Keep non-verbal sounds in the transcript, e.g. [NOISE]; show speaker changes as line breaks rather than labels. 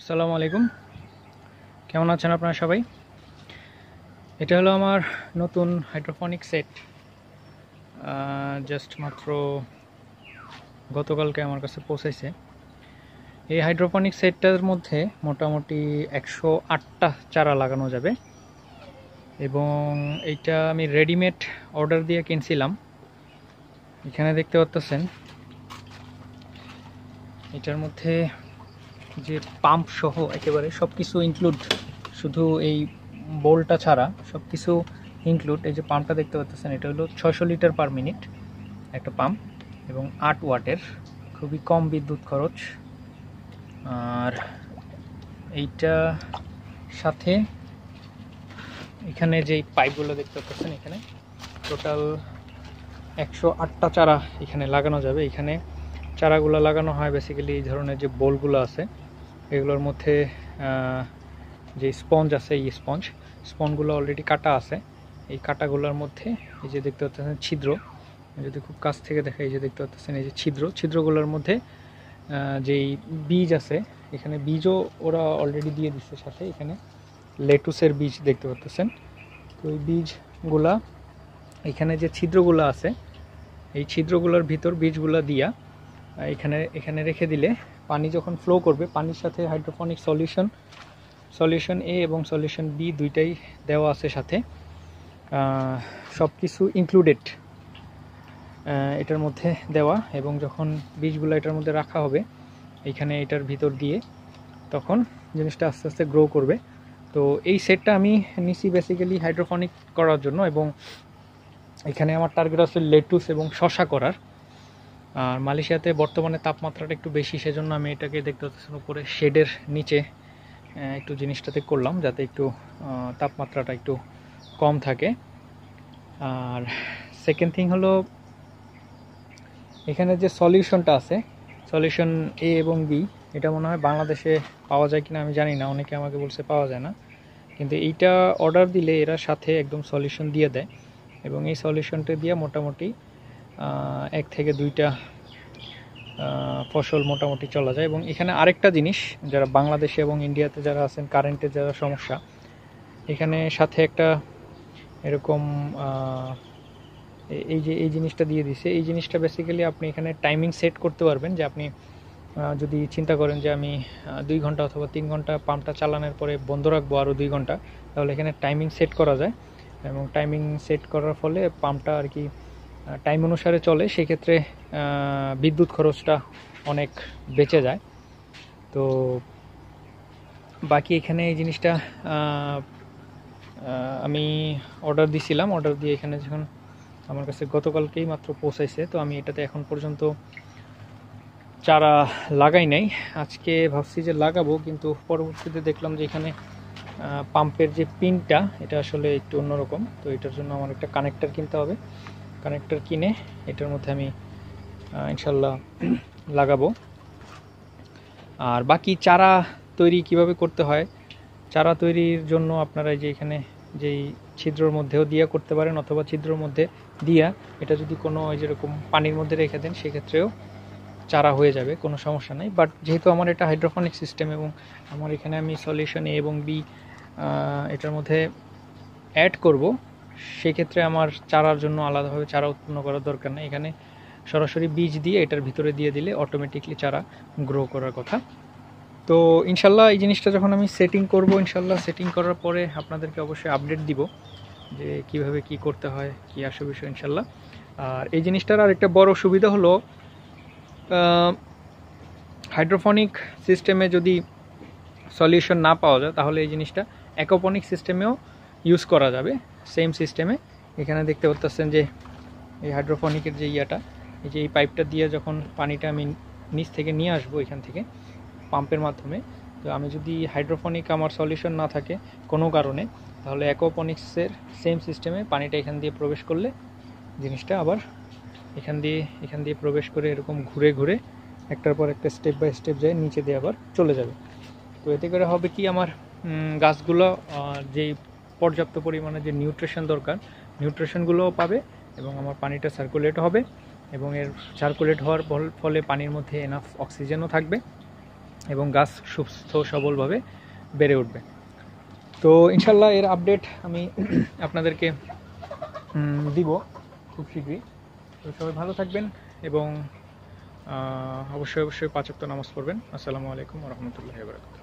আসসালামু আলাইকুম কেমন আছেন আপনারা সবাই এটা হলো আমার নতুন হাইড্রোফোনিক সেট জাস্ট মাত্র গতকালকে আমার কাছে পৌঁছেছে এই হাইড্রোফোনিক সেটটার মধ্যে মোটামুটি একশো আটটা চারা লাগানো যাবে এবং এইটা আমি রেডিমেড অর্ডার দিয়ে কিনছিলাম এখানে দেখতে পাচ্ছেন এটার মধ্যে যে পাম্প সহ একেবারে সব কিছু ইনক্লুড শুধু এই বোলটা ছাড়া সব কিছু ইনক্লুড এই যে পাম্পটা দেখতে পাচ্ছেন এটা হলো ছশো লিটার পার মিনিট একটা পাম্প এবং আট ওয়াটের খুবই কম বিদ্যুৎ খরচ আর এইটা সাথে এখানে যে পাইপগুলো দেখতে পাচ্ছেন এখানে টোটাল একশো আটটা চারা এখানে লাগানো যাবে এখানে চারাগুলো লাগানো হয় বেসিক্যালি এই ধরনের যে বোলগুলো আছে এগুলোর মধ্যে যে স্পঞ্জ আছে এই স্পঞ্জ স্পঞ্জগুলো অলরেডি কাটা আছে এই কাটাগুলোর মধ্যে এই যে দেখতে পাচ্ছেন ছিদ্র যদি খুব কাছ থেকে দেখা এই যে দেখতে পাচ্ছেন এই যে ছিদ্র ছিদ্রগুলোর মধ্যে যেই বীজ আছে এখানে বীজও ওরা অলরেডি দিয়ে দিচ্ছে সাথে এখানে লেটুসের বীজ দেখতে পাচ্ছেন তো এই বীজগুলা এখানে যে ছিদ্রগুলো আছে এই ছিদ্রগুলোর ভিতর বীজগুলো দিয়া এখানে এখানে রেখে দিলে পানি যখন ফ্লো করবে পানির সাথে হাইড্রোপনিক সলিউশন সলিউশন এ এবং সলিউশন বি দুইটাই দেওয়া আছে সাথে সব কিছু ইনক্লুডেড এটার মধ্যে দেওয়া এবং যখন বীজগুলো এটার মধ্যে রাখা হবে এখানে এটার ভিতর দিয়ে তখন জিনিসটা আস্তে আস্তে গ্রো করবে তো এই সেটটা আমি নিছি বেসিক্যালি হাইড্রোফনিক করার জন্য এবং এখানে আমার টার্গেট আছে লেটুস এবং শশা করার আর মালয়েশিয়াতে বর্তমানে তাপমাত্রাটা একটু বেশি সেজন্য আমি এটাকে দেখতে পাচ্ছি উপরে শেডের নিচে একটু জিনিসটাতে করলাম যাতে একটু তাপমাত্রাটা একটু কম থাকে আর সেকেন্ড থিং হলো এখানে যে সলিউশনটা আছে সলিউশন এ এবং বি এটা মনে হয় বাংলাদেশে পাওয়া যায় কিনা আমি জানি না অনেকে আমাকে বলছে পাওয়া যায় না কিন্তু এইটা অর্ডার দিলে এরা সাথে একদম সলিউশন দিয়ে দেয় এবং এই সলিউশনটা দিয়ে মোটামুটি এক থেকে দুইটা ফসল মোটামুটি চলা যায় এবং এখানে আরেকটা জিনিস যারা বাংলাদেশে এবং ইন্ডিয়াতে যারা আছেন কারেন্টে যারা সমস্যা এখানে সাথে একটা এরকম এই যে এই জিনিসটা দিয়ে দিছে এই জিনিসটা বেসিক্যালি আপনি এখানে টাইমিং সেট করতে পারবেন যে আপনি যদি চিন্তা করেন যে আমি দুই ঘন্টা অথবা তিন ঘন্টা পাম্পটা চালানোর পরে বন্ধ রাখবো আরও দুই ঘন্টা তাহলে এখানে টাইমিং সেট করা যায় এবং টাইমিং সেট করার ফলে পাম্পটা আর কি টাইম অনুসারে চলে সেক্ষেত্রে বিদ্যুৎ খরচটা অনেক বেঁচে যায় তো বাকি এখানে এই জিনিসটা আমি অর্ডার দিছিলাম অর্ডার দিয়ে এখানে যখন আমার কাছে গতকালকেই মাত্র পৌঁছাইছে তো আমি এটাতে এখন পর্যন্ত চারা লাগাই নাই আজকে ভাবছি যে লাগাবো কিন্তু পরবর্তীতে দেখলাম যে এখানে পাম্পের যে পিনটা এটা আসলে একটু অন্যরকম তো এটার জন্য আমার একটা কানেক্টার কিনতে হবে কানেক্টর কিনে এটার মধ্যে আমি ইনশাল্লাহ [CLEARS THROAT] লাগাবো আর বাকি চারা তৈরি কিভাবে করতে হয় চারা তৈরির জন্য আপনারা যে এখানে যেই ছিদ্রর মধ্যেও দিয়া করতে পারেন অথবা ছিদ্রর মধ্যে দিয়া এটা যদি কোনো ওই যেরকম পানির মধ্যে রেখে দেন সেক্ষেত্রেও চারা হয়ে যাবে কোনো সমস্যা নেই বাট যেহেতু আমার এটা হাইড্রোফোনিক সিস্টেম এবং আমার এখানে আমি সলিউশন এ এবং বি এটার মধ্যে অ্যাড করব সেক্ষেত্রে আমার চারার জন্য আলাদাভাবে চারা উৎপন্ন করার দরকার নেই এখানে সরাসরি বীজ দিয়ে এটার ভিতরে দিয়ে দিলে অটোমেটিকলি চারা গ্রো করার কথা তো ইনশাল্লাহ এই জিনিসটা যখন আমি সেটিং করব ইনশাল্লাহ সেটিং করার পরে আপনাদেরকে অবশ্যই আপডেট দিব যে কিভাবে কি করতে হয় কি আসে বিষয় ইনশাল্লাহ আর এই জিনিসটার আর একটা বড় সুবিধা হলো হাইড্রোফোনিক সিস্টেমে যদি সলিউশন না পাওয়া যায় তাহলে এই জিনিসটা অ্যাকোপনিক সিস্টেমেও ইউজ করা যাবে সেম সিস্টেমে এখানে দেখতে পাচ্ছেন যে এই হাইড্রোফোনিকের যে ইয়াটা এই যে এই পাইপটা দিয়ে যখন পানিটা আমি নিচ থেকে নিয়ে আসবো এখান থেকে পাম্পের মাধ্যমে তো আমি যদি হাইড্রোফোনিক আমার সলিউশন না থাকে কোনো কারণে তাহলে অ্যাকোপনিক্সের সেম সিস্টেমে পানিটা এখান দিয়ে প্রবেশ করলে জিনিসটা আবার এখান দিয়ে এখান দিয়ে প্রবেশ করে এরকম ঘুরে ঘুরে একটার পর একটা স্টেপ বাই স্টেপ যায় নিচে দিয়ে আবার চলে যাবে তো এতে করে হবে কি আমার গাছগুলো যে পর্যাপ্ত পরিমাণে যে নিউট্রিশন দরকার নিউট্রিশনগুলোও পাবে এবং আমার পানিটা সার্কুলেট হবে এবং এর সার্কুলেট হওয়ার ফলে পানির মধ্যে এনাফ অক্সিজেনও থাকবে এবং গাছ সুস্থ সবলভাবে বেড়ে উঠবে তো ইনশাল্লাহ এর আপডেট আমি [CLEARS THROAT] আপনাদেরকে দিব খুব শীঘ্রই তো সবাই ভালো থাকবেন এবং অবশ্যই অবশ্যই পাঁচক্ত নামাজ পড়বেন আসসালামু আলাইকুম রহমতুল্লাহ বারকাত